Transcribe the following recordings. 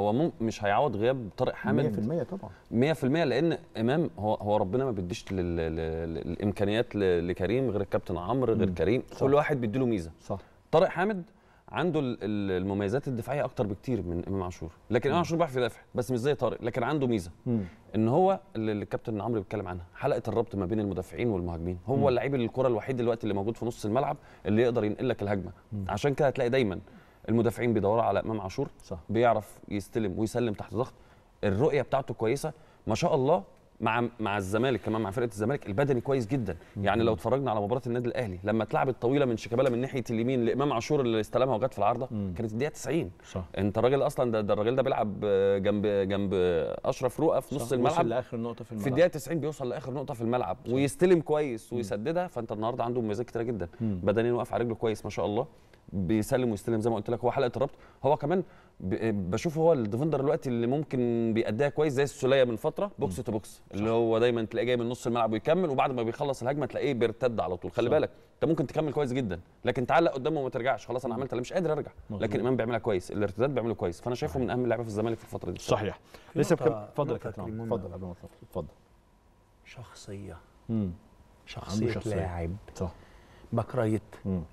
هو مش هيعوض غياب طارق حامد 100% طبعا 100% لان امام هو هو ربنا ما بيديش الامكانيات لكريم غير الكابتن عمرو غير كريم صح. كل واحد بيديله ميزه صح طارق حامد عنده المميزات الدفاعيه اكتر بكتير من امام عاشور لكن امام عاشور بيعرف يدافع بس مش زي طارق لكن عنده ميزه مم. ان هو اللي الكابتن عمرو بيتكلم عنها حلقه الربط ما بين المدافعين والمهاجمين هو اللعيب الكره الوحيد دلوقتي اللي موجود في نص الملعب اللي يقدر ينقل لك الهجمه مم. عشان كده هتلاقي دايما المدافعين بيدوروا على امام عاشور صح. بيعرف يستلم ويسلم تحت ضغط الرؤيه بتاعته كويسه ما شاء الله مع مع الزمالك كمان مع فرقه الزمالك البدني كويس جدا يعني لو اتفرجنا على مباراه النادي الاهلي لما اتلعبت طويله من شيكابالا من ناحيه اليمين لامام عاشور اللي استلمها وجت في العارضه كانت الدقيقه 90 صح. انت الراجل اصلا ده, ده الراجل ده بيلعب جنب جنب اشرف رؤى في نص الملعب وصل لاخر نقطه في الملعب في الدقيقه 90 بيوصل لاخر نقطه في الملعب صح. ويستلم كويس ويسددها فانت النهارده عنده مميزات كتيره جدا بدنيا واقف على رجله كويس ما شاء الله بيسلم ويستلم زي ما قلت لك هو حلقه الربط هو كمان بشوف هو الديفندر دلوقتي اللي ممكن بيأديها كويس زي السوليه من فتره بوكس تو بوكس اللي هو دايما تلاقيه جاي من نص الملعب ويكمل وبعد ما بيخلص الهجمه تلاقيه بيرتد على طول خلي صح. بالك انت ممكن تكمل كويس جدا لكن تعلق قدامه وما ترجعش خلاص انا عملت انا مش قادر ارجع لكن امام بيعملها كويس الارتداد بيعمله كويس فانا شايفه من اهم اللعيبه في الزمالك في الفتره دي صحيح لسه اتفضل يا كابتن اتفضل قبل ما اتفضل شخصيه امم شخصيه لاعب صح باك رايت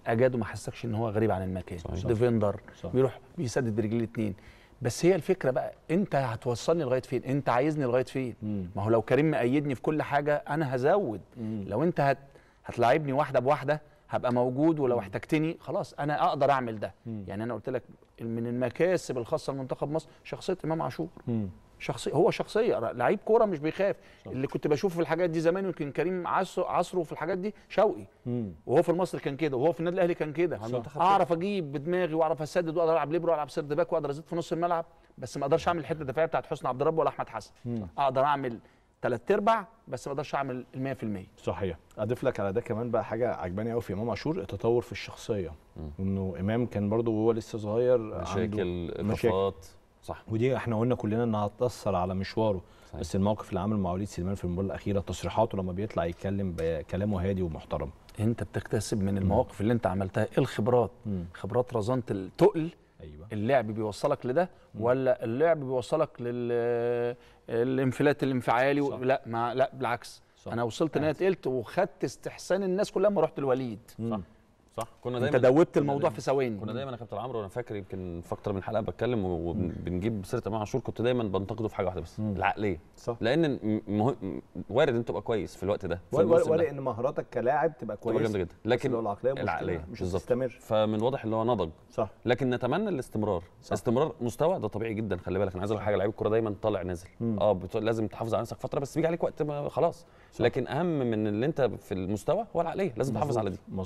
اجادو ما حسكش ان هو غريب عن المكان صحيح. ديفندر صحيح. بيروح بيسدد برجليه الاثنين بس هي الفكره بقى انت هتوصلني لغايه فين انت عايزني لغايه فين مم. ما هو لو كريم مأيدني في كل حاجه انا هزود مم. لو انت هت... هتلاعبني واحده بواحده هبقى موجود ولو احتجتني خلاص انا اقدر اعمل ده مم. يعني انا قلت لك من المكاسب الخاصه لمنتخب مصر شخصيه امام عاشور شخصي هو شخصيه لعيب كوره مش بيخاف صح. اللي كنت بشوفه في الحاجات دي زمان يمكن كريم عصره في الحاجات دي شوقي مم. وهو في المصري كان كده وهو في النادي الاهلي كان كده اعرف اجيب بدماغي واعرف اسدد واقدر العب ليبرو والعب سيرد باك واقدر ازيد في نص الملعب بس ما اقدرش اعمل الحته الدفاعيه بتاعت حسني عبد الرب ولا احمد حسن مم. اقدر اعمل ثلاث ارباع بس ما اقدرش اعمل ال 100% صحيح اضيف لك على ده كمان بقى حاجه عجباني قوي في امام عاشور التطور في الشخصيه انه امام كان برضو وهو لسه صغير مشاكل عنده مشاكل صح ودي احنا قلنا كلنا انها هتاثر على مشواره صحيح. بس الموقف اللي عمله مع وليد سليمان في المباراه الاخيره تصريحاته لما بيطلع يتكلم بكلامه هادي ومحترم انت بتكتسب من المواقف اللي انت عملتها ايه الخبرات مم. خبرات رزانه التقل أيوة. اللعب بيوصلك لده ولا اللعب بيوصلك للانفلات الانفعالي و... لا ما لا بالعكس صح. انا وصلت ان انا تقلت وخدت استحسان الناس كلها لما رحت لوليد صح صح كنا دايما انت دوبت الموضوع دايماً. في ثواني كنا دايما يا كابتن عمرو وانا فاكر يمكن في اكتر من حلقه بتكلم وبنجيب سيره امام عاشور كنت دايما بنتقده في حاجه واحده بس مم. العقليه صح لان مه... وارد ان تبقى كويس في الوقت ده وارد ان مهاراتك كلاعب تبقى كويس تبقى جامده جدا لكن العقليه العقليه مش هتستمر فمن واضح ان هو نضج صح لكن نتمنى الاستمرار صح. استمرار مستوى ده طبيعي جدا خلي بالك انا عايز اقول حاجه لعيب الكوره دايما طالع نازل اه لازم تحافظ على نفسك فتره بس بيجي عليك وقت خلاص صح. لكن اهم من اللي انت في المستوى هو العقليه لازم تحافظ على دي